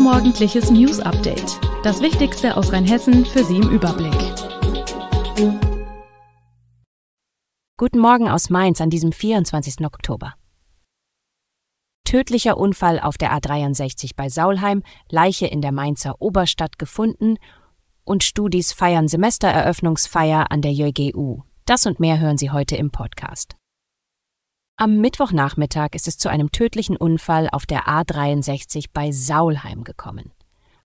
euer morgendliches News Update. Das Wichtigste aus Rheinhessen für Sie im Überblick. Guten Morgen aus Mainz an diesem 24. Oktober. Tödlicher Unfall auf der A63 bei Saulheim, Leiche in der Mainzer Oberstadt gefunden und Studis feiern Semestereröffnungsfeier an der JGU. Das und mehr hören Sie heute im Podcast. Am Mittwochnachmittag ist es zu einem tödlichen Unfall auf der A63 bei Saulheim gekommen.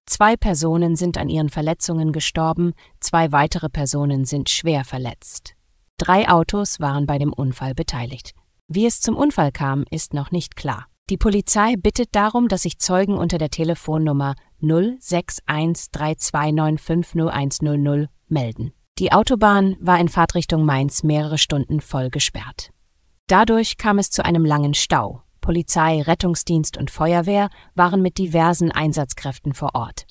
Zwei Personen sind an ihren Verletzungen gestorben, zwei weitere Personen sind schwer verletzt. Drei Autos waren bei dem Unfall beteiligt. Wie es zum Unfall kam, ist noch nicht klar. Die Polizei bittet darum, dass sich Zeugen unter der Telefonnummer 061329501000 melden. Die Autobahn war in Fahrtrichtung Mainz mehrere Stunden voll gesperrt. Dadurch kam es zu einem langen Stau. Polizei, Rettungsdienst und Feuerwehr waren mit diversen Einsatzkräften vor Ort.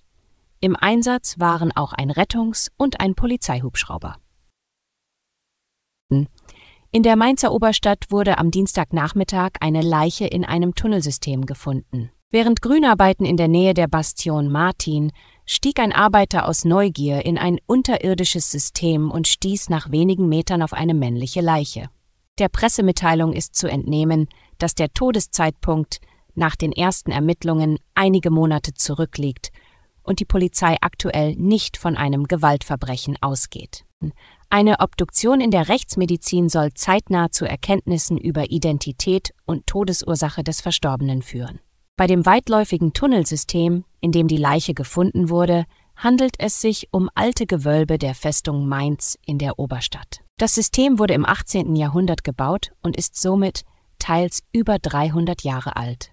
Im Einsatz waren auch ein Rettungs- und ein Polizeihubschrauber. In der Mainzer Oberstadt wurde am Dienstagnachmittag eine Leiche in einem Tunnelsystem gefunden. Während Grünarbeiten in der Nähe der Bastion Martin stieg ein Arbeiter aus Neugier in ein unterirdisches System und stieß nach wenigen Metern auf eine männliche Leiche. Der Pressemitteilung ist zu entnehmen, dass der Todeszeitpunkt nach den ersten Ermittlungen einige Monate zurückliegt und die Polizei aktuell nicht von einem Gewaltverbrechen ausgeht. Eine Obduktion in der Rechtsmedizin soll zeitnah zu Erkenntnissen über Identität und Todesursache des Verstorbenen führen. Bei dem weitläufigen Tunnelsystem, in dem die Leiche gefunden wurde, handelt es sich um alte Gewölbe der Festung Mainz in der Oberstadt. Das System wurde im 18. Jahrhundert gebaut und ist somit teils über 300 Jahre alt.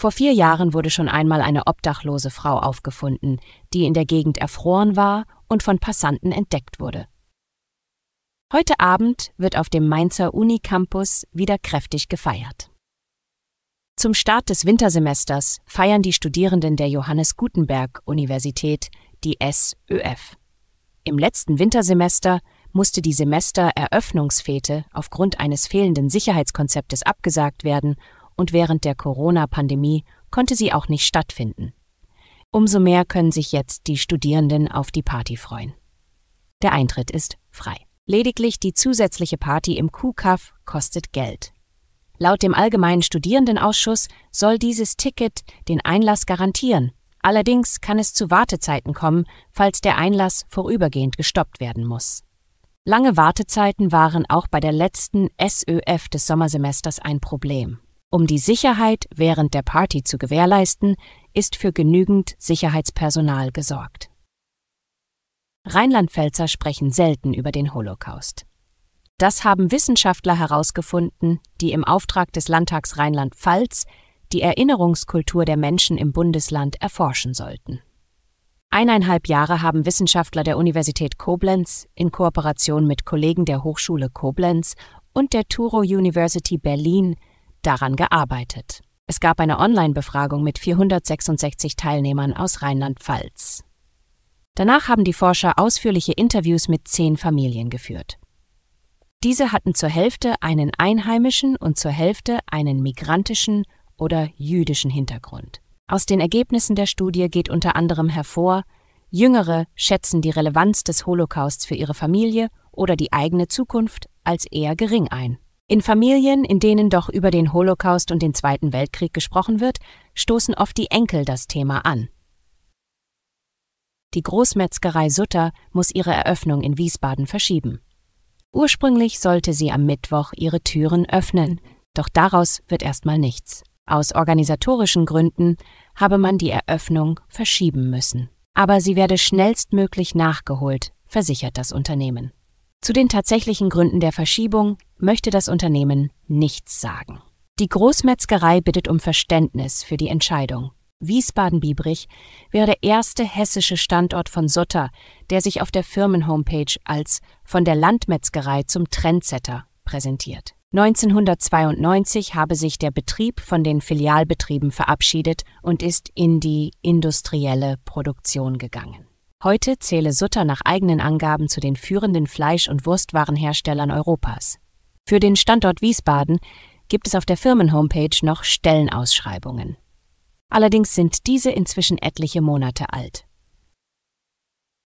Vor vier Jahren wurde schon einmal eine obdachlose Frau aufgefunden, die in der Gegend erfroren war und von Passanten entdeckt wurde. Heute Abend wird auf dem Mainzer Unicampus wieder kräftig gefeiert. Zum Start des Wintersemesters feiern die Studierenden der Johannes Gutenberg Universität, die SÖF. Im letzten Wintersemester musste die Semestereröffnungsfete aufgrund eines fehlenden Sicherheitskonzeptes abgesagt werden und während der Corona-Pandemie konnte sie auch nicht stattfinden. Umso mehr können sich jetzt die Studierenden auf die Party freuen. Der Eintritt ist frei. Lediglich die zusätzliche Party im KUKAF kostet Geld. Laut dem Allgemeinen Studierendenausschuss soll dieses Ticket den Einlass garantieren. Allerdings kann es zu Wartezeiten kommen, falls der Einlass vorübergehend gestoppt werden muss. Lange Wartezeiten waren auch bei der letzten SÖF des Sommersemesters ein Problem. Um die Sicherheit während der Party zu gewährleisten, ist für genügend Sicherheitspersonal gesorgt. Rheinland-Pfälzer sprechen selten über den Holocaust. Das haben Wissenschaftler herausgefunden, die im Auftrag des Landtags Rheinland-Pfalz die Erinnerungskultur der Menschen im Bundesland erforschen sollten eineinhalb Jahre haben Wissenschaftler der Universität Koblenz in Kooperation mit Kollegen der Hochschule Koblenz und der Touro University Berlin daran gearbeitet. Es gab eine Online-Befragung mit 466 Teilnehmern aus Rheinland-Pfalz. Danach haben die Forscher ausführliche Interviews mit zehn Familien geführt. Diese hatten zur Hälfte einen einheimischen und zur Hälfte einen migrantischen oder jüdischen Hintergrund. Aus den Ergebnissen der Studie geht unter anderem hervor, Jüngere schätzen die Relevanz des Holocausts für ihre Familie oder die eigene Zukunft als eher gering ein. In Familien, in denen doch über den Holocaust und den Zweiten Weltkrieg gesprochen wird, stoßen oft die Enkel das Thema an. Die Großmetzgerei Sutter muss ihre Eröffnung in Wiesbaden verschieben. Ursprünglich sollte sie am Mittwoch ihre Türen öffnen, doch daraus wird erstmal nichts. Aus organisatorischen Gründen habe man die Eröffnung verschieben müssen. Aber sie werde schnellstmöglich nachgeholt, versichert das Unternehmen. Zu den tatsächlichen Gründen der Verschiebung möchte das Unternehmen nichts sagen. Die Großmetzgerei bittet um Verständnis für die Entscheidung. Wiesbaden-Biebrich wäre der erste hessische Standort von Sutter, der sich auf der Firmenhomepage als von der Landmetzgerei zum Trendsetter präsentiert. 1992 habe sich der Betrieb von den Filialbetrieben verabschiedet und ist in die industrielle Produktion gegangen. Heute zähle Sutter nach eigenen Angaben zu den führenden Fleisch- und Wurstwarenherstellern Europas. Für den Standort Wiesbaden gibt es auf der Firmenhomepage noch Stellenausschreibungen. Allerdings sind diese inzwischen etliche Monate alt.